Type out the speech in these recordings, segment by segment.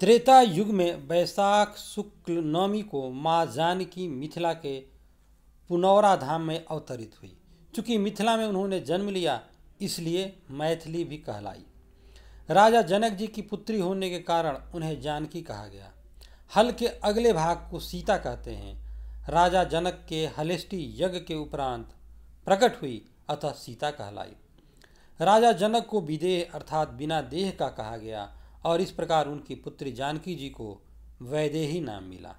त्रेता युग में वैशाख शुक्ल नवमी को माँ जानकी मिथिला के पुनौरा धाम में अवतरित हुई चूंकि मिथिला में उन्होंने जन्म लिया इसलिए मैथिली भी कहलाई राजा जनक जी की पुत्री होने के कारण उन्हें जानकी कहा गया हल के अगले भाग को सीता कहते हैं राजा जनक के हलेष्टि यज्ञ के उपरांत प्रकट हुई अतः सीता कहलाई राजा जनक को विदेह अर्थात बिना देह का कहा गया और इस प्रकार उनकी पुत्री जानकी जी को वैदेही नाम मिला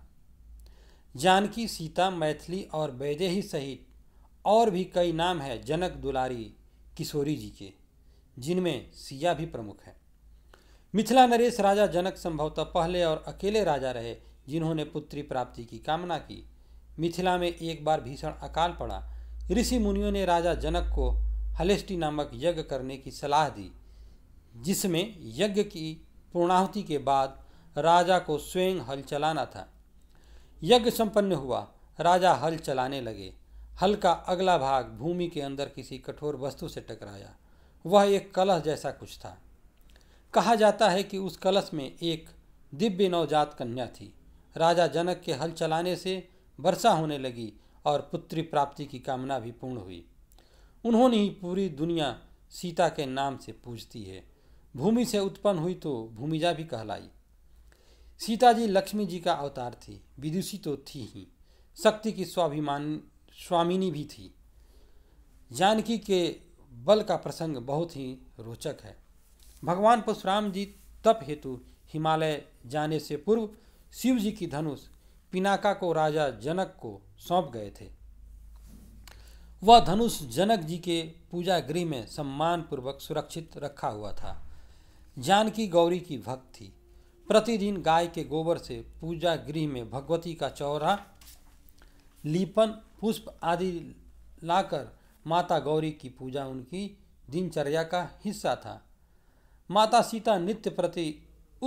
जानकी सीता मैथिली और वैदेही सहित और भी कई नाम है जनक दुलारी किशोरी जी के जिनमें सिया भी प्रमुख है मिथिला नरेश राजा जनक संभवतः पहले और अकेले राजा रहे जिन्होंने पुत्री प्राप्ति की कामना की मिथिला में एक बार भीषण अकाल पड़ा ऋषि मुनियों ने राजा जनक को हलेष्टी नामक यज्ञ करने की सलाह दी जिसमें यज्ञ की पूर्णाहुति के बाद राजा को स्वयं हल चलाना था यज्ञ संपन्न हुआ राजा हल चलाने लगे हल का अगला भाग भूमि के अंदर किसी कठोर वस्तु से टकराया वह एक कलश जैसा कुछ था कहा जाता है कि उस कलश में एक दिव्य नवजात कन्या थी राजा जनक के हल चलाने से वर्षा होने लगी और पुत्री प्राप्ति की कामना भी पूर्ण हुई उन्होंने ही पूरी दुनिया सीता के नाम से पूजती है भूमि से उत्पन्न हुई तो भूमिजा भी कहलाई सीता जी लक्ष्मी जी का अवतार थी विदुषी तो थी ही शक्ति की स्वाभिमान स्वामिनी भी थी जानकी के बल का प्रसंग बहुत ही रोचक है भगवान परशुराम जी तप हेतु हिमालय जाने से पूर्व शिव जी की धनुष पिनाका को राजा जनक को सौंप गए थे वह धनुष जनक जी के पूजा गृह में सम्मानपूर्वक सुरक्षित रखा हुआ था जानकी गौरी की भक्त थी प्रतिदिन गाय के गोबर से पूजा गृह में भगवती का चौरा लीपन पुष्प आदि लाकर माता गौरी की पूजा उनकी दिनचर्या का हिस्सा था माता सीता नित्य प्रति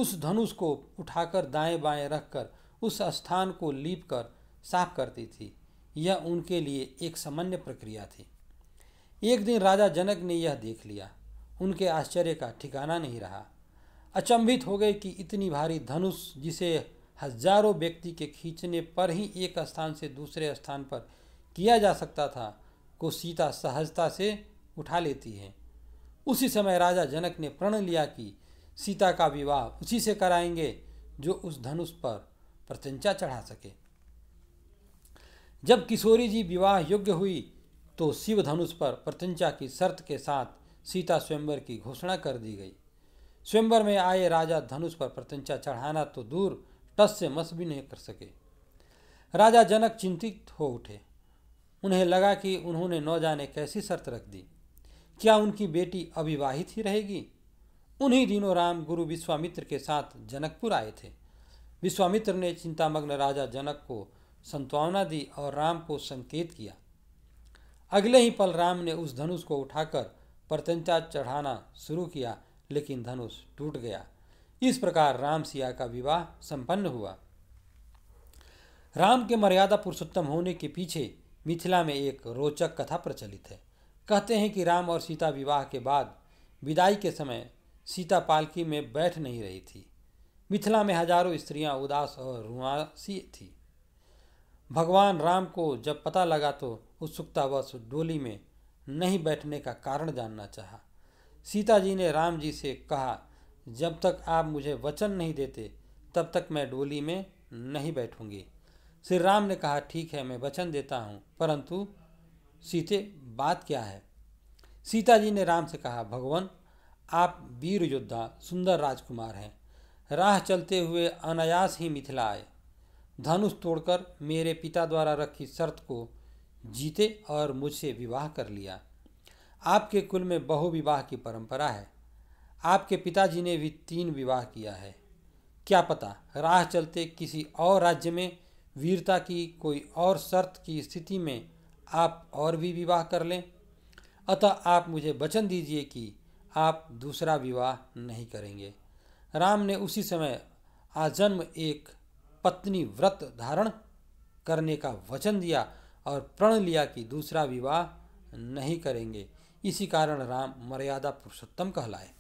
उस धनुष को उठाकर दाएं बाएं रखकर उस स्थान को लीप कर साफ करती थी यह उनके लिए एक सामान्य प्रक्रिया थी एक दिन राजा जनक ने यह देख लिया उनके आश्चर्य का ठिकाना नहीं रहा अचंभित हो गए कि इतनी भारी धनुष जिसे हजारों व्यक्ति के खींचने पर ही एक स्थान से दूसरे स्थान पर किया जा सकता था को सीता सहजता से उठा लेती है उसी समय राजा जनक ने प्रण लिया कि सीता का विवाह उसी से कराएंगे जो उस धनुष पर प्रत्यंचा चढ़ा सके जब किशोरी जी विवाह योग्य हुई तो शिव धनुष पर प्रत्यंचा की शर्त के साथ सीता स्वयंवर की घोषणा कर दी गई स्वयंवर में आए राजा धनुष पर प्रत्यंचा चढ़ाना तो दूर टस से मस भी नहीं कर सके राजा जनक चिंतित हो उठे उन्हें लगा कि उन्होंने न जाने कैसी शर्त रख दी क्या उनकी बेटी अविवाहित ही रहेगी उन्हीं दिनों राम गुरु विश्वामित्र के साथ जनकपुर आए थे विश्वामित्र ने चिंतामग्न राजा जनक को संत्वावना दी और राम को संकेत किया अगले ही पल राम ने उस धनुष को उठाकर प्रतंचा चढ़ाना शुरू किया लेकिन धनुष टूट गया इस प्रकार राम सिया का विवाह संपन्न हुआ राम के मर्यादा पुरुषोत्तम होने के पीछे मिथिला में एक रोचक कथा प्रचलित है कहते हैं कि राम और सीता विवाह के बाद विदाई के समय सीता पालकी में बैठ नहीं रही थी मिथिला में हजारों स्त्रियां उदास और रुआसी थी भगवान राम को जब पता लगा तो उत्सुकतावश डोली में नहीं बैठने का कारण जानना चाहा सीता जी ने राम जी से कहा जब तक आप मुझे वचन नहीं देते तब तक मैं डोली में नहीं बैठूंगी श्री राम ने कहा ठीक है मैं वचन देता हूँ परंतु सीते बात क्या है सीता जी ने राम से कहा भगवान आप वीर योद्धा सुंदर राजकुमार हैं राह चलते हुए अनायास ही मिथिला आए धनुष तोड़कर मेरे पिता द्वारा रखी शर्त को जीते और मुझसे विवाह कर लिया आपके कुल में बहुविवाह की परंपरा है आपके पिताजी ने भी तीन विवाह किया है क्या पता राह चलते किसी और राज्य में वीरता की कोई और शर्त की स्थिति में आप और भी विवाह कर लें अतः आप मुझे वचन दीजिए कि आप दूसरा विवाह नहीं करेंगे राम ने उसी समय आजन्म एक पत्नी व्रत धारण करने का वचन दिया और प्रण लिया कि दूसरा विवाह नहीं करेंगे इसी कारण राम मर्यादा पुरुषोत्तम कहलाए